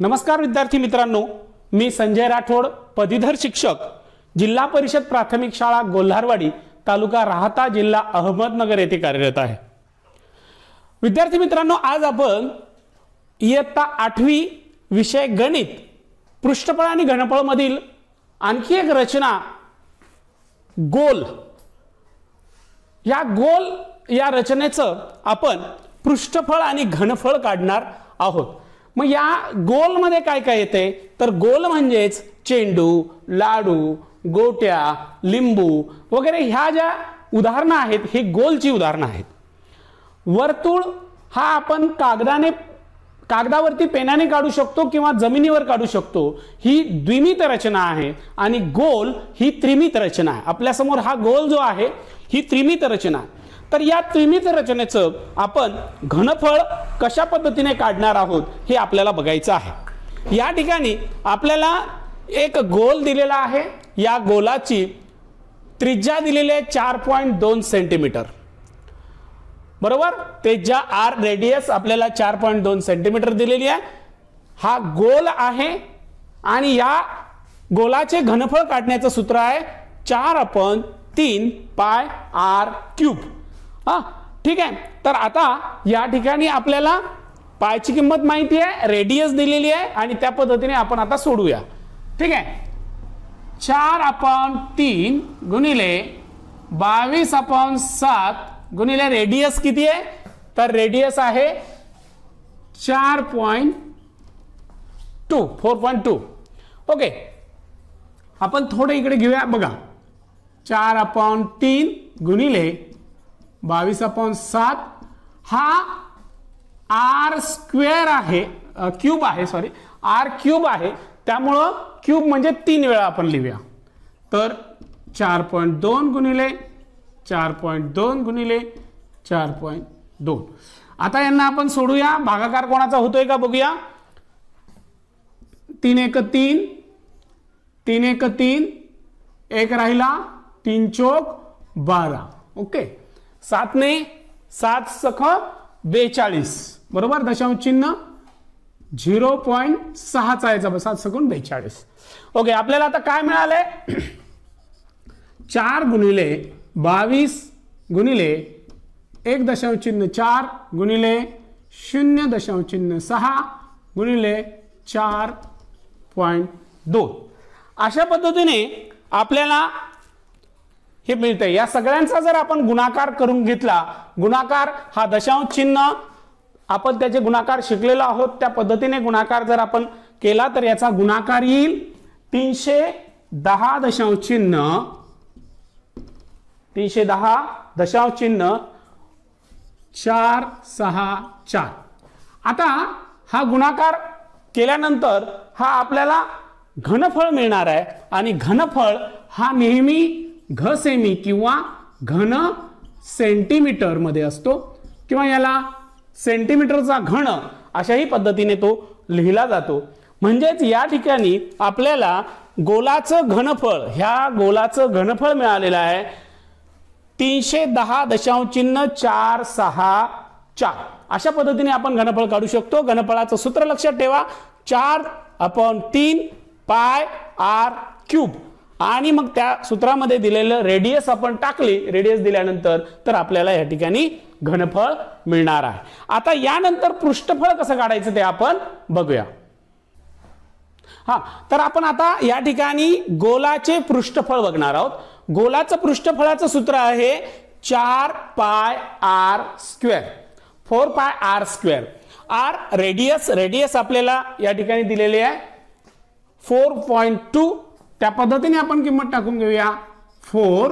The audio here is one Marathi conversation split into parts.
नमस्कार विद्यार्थी मित्रांनो मी संजय राठोड पदवीधर शिक्षक जिल्हा परिषद प्राथमिक शाळा गोल्हारवाडी तालुका राहता जिल्हा अहमदनगर येथे कार्यरत आहे विद्यार्थी मित्रांनो आज आपण इयत्ता आठवी विषय गणित पृष्ठफळ आणि घनफळमधील आणखी एक रचना गोल या गोल या रचनेचं आपण पृष्ठफळ आणि घनफळ काढणार आहोत मग या गोलमध्ये काय काय येते तर गोल म्हणजेच चेंडू लाडू गोट्या लिंबू वगैरे ह्या ज्या उदाहरणं आहेत ही गोलची उदाहरणं आहेत वर्तुळ हा आपण कागदाने कागदावरती पेनाने काढू शकतो किंवा जमिनीवर काढू शकतो ही द्विमित रचना आहे आणि गोल ही त्रिमित रचना आहे आपल्यासमोर हा गोल जो आहे ही त्रिमित रचना आहे तर या त्रिमित रचनेचं आपण घनफळ कशा पद्धतीने काढणार आहोत हे आपल्याला बघायचं आहे या ठिकाणी आपल्याला एक गोल दिलेला आहे या गोलाची त्रिज्या दिलेली आहे चार पॉईंट दोन सेंटीमीटर बरोबर त्रिज्या आर रेडियस आपल्याला चार पॉईंट दोन सेंटीमीटर दिलेली आहे हा गोल आहे आणि या गोलाचे घनफळ काढण्याचं सूत्र आहे चार आपण तीन पाय आर क्यूब हा ठीक आहे तर आता या ठिकाणी आपल्याला पायची किंमत माहिती आहे रेडियस दिलेली आहे आणि त्या पद्धतीने आपण आता सोडूया ठीक आहे चार अपॉन तीन गुणिले बावीस अपॉन सात गुणिले रेडियस किती आहे तर रेडियस आहे चार point two four point two okay आपण थोडं इकडे घेऊया बघा चार अपॉन तीन गुणिले बावीस अपॉन सात हा आर स्क्वेअर आहे क्यूब आहे सॉरी आर क्यूब आहे त्यामुळं क्यूब म्हणजे तीन वेळा आपण लिहूया तर चार पॉईंट दोन गुणिले चार पॉईंट दोन गुणिले चार पॉईंट दोन आता यांना आपण सोडूया भागाकार कोणाचा होतोय का बघूया तीन एक तीन तीन एक तीन एक राहिला तीन चोक बारा ओके सातने सात सख बेचाळीस बरोबर दशांश चिन्ह झिरो पॉईंट सहाचा याचा सात सकून बेचाळीस ओके आपल्याला आता काय मिळालंय चार गुणिले बावीस गुणिले एक दशांश चिन्ह चार गुणिले शून्य दशांश चिन्ह सहा गुणिले चार पॉईंट दोन अशा पद्धतीने आपल्याला हे मिळते या सगळ्यांचा जर आपण गुणाकार करून घेतला गुणाकार हा दशांश चिन्ह आपण त्याचे गुणाकार शिकलेलो आहोत त्या पद्धतीने गुणाकार जर आपण केला तर याचा गुणाकार येईल तीनशे दहा दशांश चिन्ह तीनशे दहा दशांश चिन्ह चार सहा चार आता हा गुणाकार केल्यानंतर हा आपल्याला घनफळ मिळणार आहे आणि घनफळ हा नेहमी घ सेमी किंवा घन सेंटीमीटर मध्ये असतो किंवा याला सेंटीमीटरचा घन अशाही पद्धतीने तो लिहिला जातो म्हणजेच या ठिकाणी आपल्याला गोलाचं घनफळ ह्या गोलाचं घनफळ मिळालेलं आहे तीनशे दहा दशांश चिन्ह चार सहा चार अशा पद्धतीने आपण घनफळ काढू शकतो घनफळाचं सूत्र लक्षात ठेवा चार आपण तीन पाय आर क्यूब आणि मग त्या सूत्रामध्ये दिलेलं रेडियस आपण टाकली रेडियस दिल्यानंतर तर आपल्याला या ठिकाणी घनफळ मिळणार आहे आता यानंतर पृष्ठफळ कसं काढायचं ते आपण बघूया हा तर आपण आता या ठिकाणी गोलाचे पृष्ठफळ बघणार आहोत गोलाचं पृष्ठफळाचं सूत्र आहे चार pi R square four pi R square R radius radius आपल्याला या ठिकाणी दिलेले आहे फोर पॉईंट टू त्या पद्धतीने आपण किंमत टाकून घेऊया फोर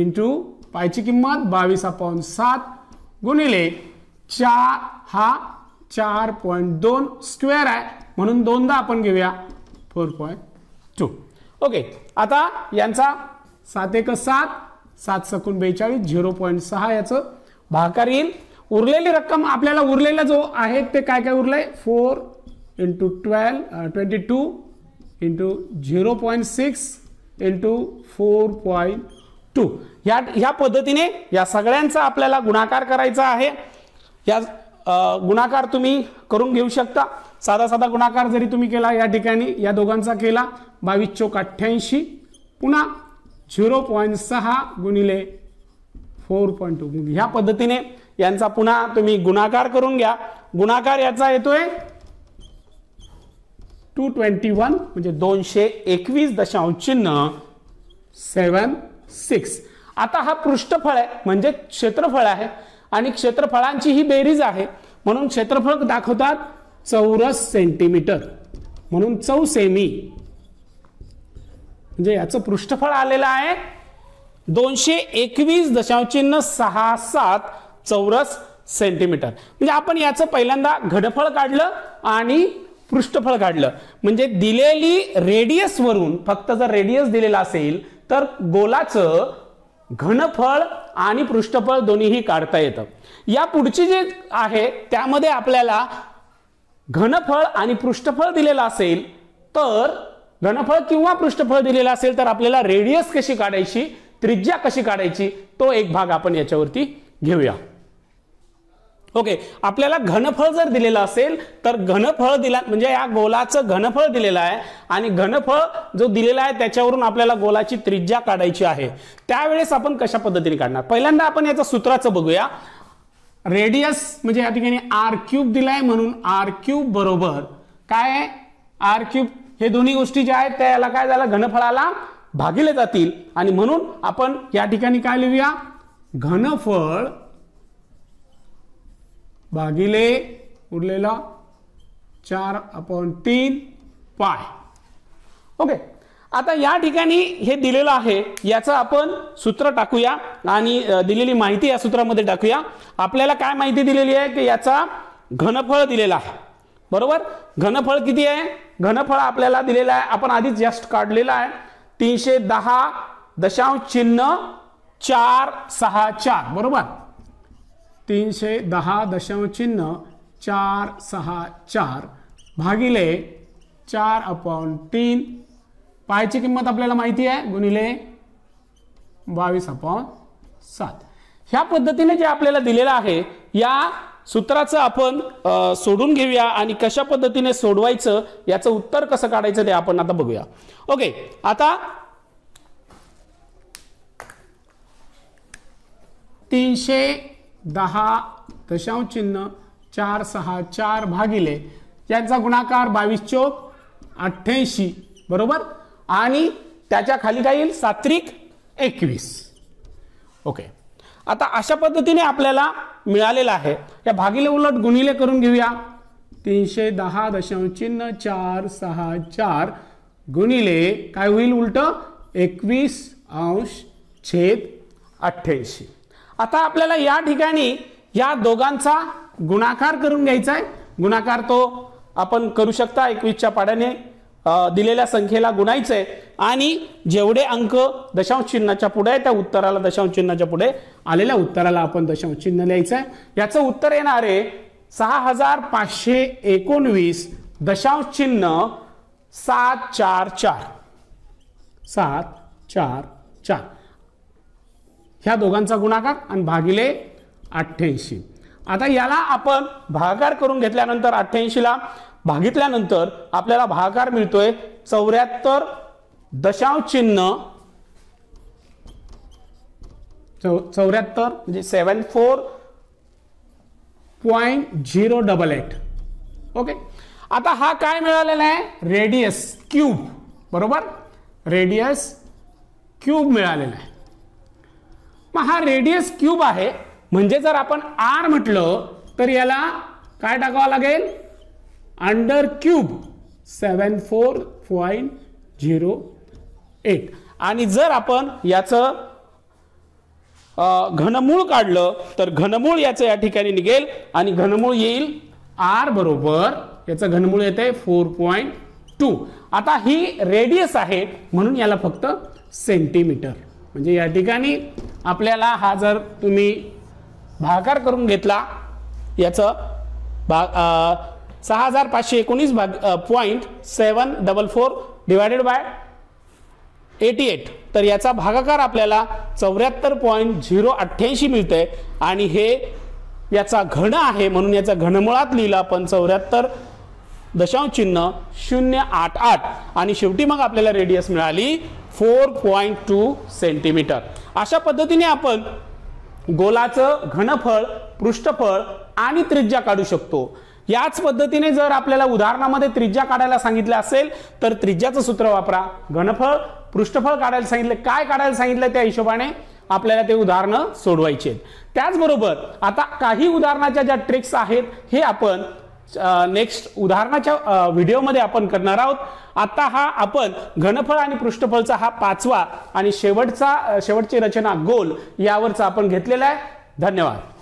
इंटू पायची किंमत बावीस अपॉन सात गुणिले चार हा चार पॉईंट दोन स्क्वेअर आहे म्हणून दोनदा आपण घेऊया फोर पॉईंट टू ओके आता यांचा सात एक सात सात सकून बेचाळीस झिरो पॉईंट सहा याचं भाकार येईल उरलेली रक्कम आपल्याला उरलेला जो आहे ते काय काय उरलं four into twelve twenty two into zero point six into four point two ह्या ह्या पद्धतीने या सगळ्यांचा आपल्याला गुणाकार करायचा आहे या गुणाकार तुम्ही करून घेऊ शकता साधा साधा गुणाकार जरी तुम्ही केला या ठिकाणी या दोघांचा केला बावीस चौक अठ्ठ्याऐंशी पुन्हा झिरो पॉईंट सहा गुणिले फोर पॉईंट टू ह्या पद्धतीने यांचा पुन्हा तुम्ही गुणाकार करून घ्या गुणाकार याचा येतोय टू ट्वेंटी वन म्हणजे दोनशे एकवीस दशांश चिन्ह सेवन सिक्स आता हा पृष्ठफळ आहे म्हणजे क्षेत्रफळ आहे आणि क्षेत्रफळांची ही बेरीज आहे म्हणून क्षेत्रफळ दाखवतात चौरस सेंटीमीटर म्हणून चौ सेमी म्हणजे याचं पृष्ठफळ आलेलं आहे दोनशे एकवीस चिन्ह सहा सात चौरस सेंटीमीटर म्हणजे आपण याचं पहिल्यांदा घडफळ काढलं आणि पृष्ठफळ काढलं म्हणजे दिलेली रेडियसवरून फक्त जर रेडियस दिलेला असेल तर गोलाचं घनफळ आणि पृष्ठफळ दोन्हीही काढता येतं या पुढची जे आहे त्यामध्ये आपल्याला घनफळ आणि पृष्ठफळ दिलेलं असेल तर घनफळ किंवा पृष्ठफळ दिलेलं असेल तर आपल्याला रेडियस कशी काढायची त्रिज्या कशी काढायची तो एक भाग आपण याच्यावरती घेऊया ओके आपल्याला घनफळ जर दिलेलं असेल तर घनफळ दिला म्हणजे या गोलाचं घनफळ दिलेलं आहे आणि घनफळ जो दिलेला आहे त्याच्यावरून आपल्याला गोलाची त्रिज्या काढायची आहे त्यावेळेस आपण कशा पद्धतीने काढणार पहिल्यांदा आपण याचं सूत्राचं बघूया रेडियस म्हणजे या ठिकाणी आर क्यूब दिलाय म्हणून आर क्यूब बरोबर काय आर क्यूब हे दोन्ही गोष्टी ज्या आहेत याला काय झालं घनफळाला भागिले जातील आणि म्हणून आपण या ठिकाणी काय लिहूया घनफळ भागिले उरलेला चार अपॉन तीन पाय ओके आता या ठिकाणी हे दिलेलं आहे याचं आपण सूत्र टाकूया आणि दिलेली माहिती या सूत्रामध्ये टाकूया आपल्याला काय माहिती दिलेली आहे की याचा घनफळ दिलेला आहे बरोबर घनफळ किती आहे घनफळ आपल्याला दिलेला आहे आपण आधीच जस्ट काढलेला आहे तीनशे दहा दशांश चिन्ह चार सहा चार बरोबर तीनशे दहा दशमचिन्ह चार सहा चार भागिले चार अपॉन तीन पायची किंमत आपल्याला माहिती आहे गुणिले बावीस अपॉन सात ह्या पद्धतीने जे आपल्याला दिलेलं आहे या सूत्राचं आपण सोडून घेऊया आणि कशा पद्धतीने सोडवायचं याचं उत्तर कसं काढायचं ते आपण आता बघूया ओके आता तीनशे दहा दशांश चिन्ह चार सहा चार भागिले यांचा गुणाकार बावीस चोक अठ्ठ्याऐंशी बरोबर आणि त्याच्या खाली काय येईल सात्रिक एकवीस ओके आता अशा पद्धतीने आपल्याला मिळालेलं आहे या भागिले उलट गुणिले करून घेऊया तीनशे दहा दशांश चिन्ह चार सहा चार गुणिले काय होईल उलट एकवीस अंश छेद अठ्ठ्याऐंशी आता आपल्याला या ठिकाणी या दोघांचा गुणाकार करून घ्यायचा आहे गुणाकार तो आपण करू शकता एकवीसच्या पाड्याने दिलेल्या संख्येला गुणायचं आहे आणि जेवढे अंक दशांश चिन्हाच्या पुढे त्या उत्तराला दशांश चिन्हाच्या पुढे आलेल्या उत्तराला आपण दशांश चिन्ह लिहायचं आहे याचं उत्तर येणार आहे सहा हजार पाचशे एकोणवीस दशांश चिन्ह सात चार चार सात चार चार ह्या दोघांचा गुणाकार आणि भागिले अठ्ठ्याऐंशी आता याला आपण भागाकार करून घेतल्यानंतर अठ्ठ्याऐंशीला भागितल्यानंतर आपल्याला भागाकार मिळतोय चौऱ्याहत्तर दशाव चिन्ह चौऱ्याहत्तर म्हणजे seven four point zero double eight okay आता हा काय मिळालेला आहे रेडियस क्यूब बरोबर रेडियस क्यूब मिळालेला आहे हा रेडियस क्यूब आहे म्हणजे जर आपण आर म्हटलं तर याला काय टाकावं लागेल under cube seven four point zero eight आणि जर आपण याचं घनमूळ काढलं तर घनमूळ याचं या ठिकाणी निघेल आणि घनमूळ येईल आर बरोबर याचं घनमूळ येते फोर पॉईंट टू आता ही रेडियस आहे म्हणून याला फक्त सेंटीमीटर म्हणजे या ठिकाणी आपल्याला हा जर तुम्ही भागाकार करून घेतला याचं भाग सहा हजार पाचशे एकोणीस भाग point seven double four divided by eighty eight तर याचा भागाकार आपल्याला चौऱ्याहत्तर पॉईंट झिरो अठ्ठ्याऐंशी मिळतंय आणि हे याचा घन आहे म्हणून याचा घनमुळात लिहिलं पण चौऱ्याहत्तर दशांश चिन्ह शून्य आठ आठ आणि शेवटी मग आपल्याला रेडियस मिळाली फोर पॉईंट टू सेंटीमीटर अशा पद्धतीने आपण गोलाचं घनफळ पृष्ठफळ आणि त्रिज्या काढू शकतो याच पद्धतीने जर आपल्याला उदाहरणामध्ये त्रिज्या काढायला सांगितलं असेल तर त्रिज्याचं सूत्र वापरा घनफळ पृष्ठफळ काढायला सांगितलं काय काढायला सांगितलं त्या हिशोबाने आपल्याला ते उदाहरणं सोडवायचे त्याचबरोबर आता काही उदाहरणाच्या ज्या ट्रिक्स आहेत हे आपण नेक्स्ट उदाहरणाच्या व्हिडिओमध्ये आपण करणार आहोत आता हा आपण घनफळ आणि पृष्ठफळचा हा पाचवा आणि शेवटचा शेवटची रचना गोल यावरचा आपण घेतलेला आहे धन्यवाद